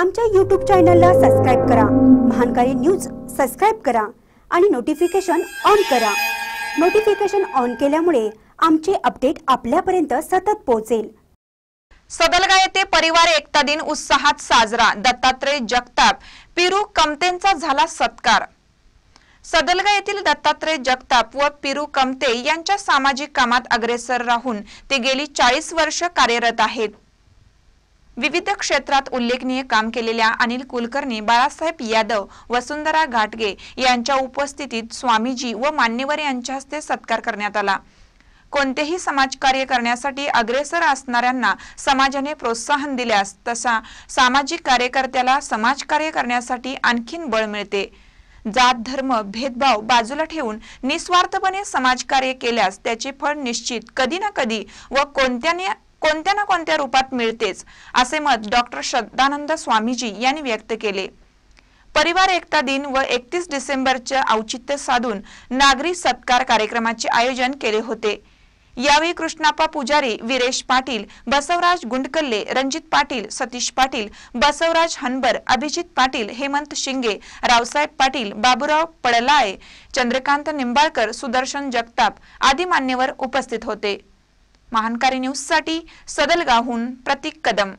आमच्या यूट्यूब चॅनलला सबस्क्राईब करा महानकारी न्यूज सबस्क्राईब करा आणि नोटिफिकेशन ऑन करा नोटिफिकेशन ऑन केल्यामुळे आमचे अपडेट आपल्यापर्यंत सतत पोहोचेल सदलगा येथे परिवार एकता दिन उत्साहात साजरा दत्तात्रय जगताप पिरू कमतेंचा झाला सत्कार सदलगा येथील दत्तात्रय जगताप व पिरू कमते यांच्या सामाजिक कामात अग्रेसर राहून ते गेली चाळीस वर्ष कार्यरत आहेत विविध क्षेत्रात उल्लेखनीय काम केलेल्या अनिल कुलकर्णी बाळासाहेब यादव वसुंधरा घाटगे यांच्या उपस्थितीत स्वामीजी व मान्यवर यांच्या हस्ते सत्कार करण्यात आला कोणतेही समाजकार्य करण्यासाठी अग्रेसर असणाऱ्यांना समाजाने प्रोत्साहन दिल्यास तसा सामाजिक कार्यकर्त्याला समाजकार्य करण्यासाठी आणखीन बळ मिळते जात धर्म भेदभाव बाजूला ठेवून निस्वार्थपणे समाजकार्य केल्यास त्याचे फळ निश्चित कधी ना कधी व कोणत्याने कोणत्या ना कोणत्या रूपात मिळतेच असे मत डॉक्टर श्रद्धानंद स्वामीजी यांनी व्यक्त केले परिवार एकता दिन व एकतीस डिसेंबरचे औचित्य साधून नागरी सत्कार कार्यक्रमाचे आयोजन केले होते यावेळी कृष्णाप्पा पुजारी विरेश पाटील बसवराज गुंडकल्ले रणजित पाटील सतीश पाटील बसवराज हनबर अभिजित पाटील हेमंत शिंगे रावसाहेब पाटील बाबुराव पडलाय चंद्रकांत निंबाळकर सुदर्शन जगताप आदी मान्यवर उपस्थित होते महानकारी साठी सदलगाहून प्रतीक कदम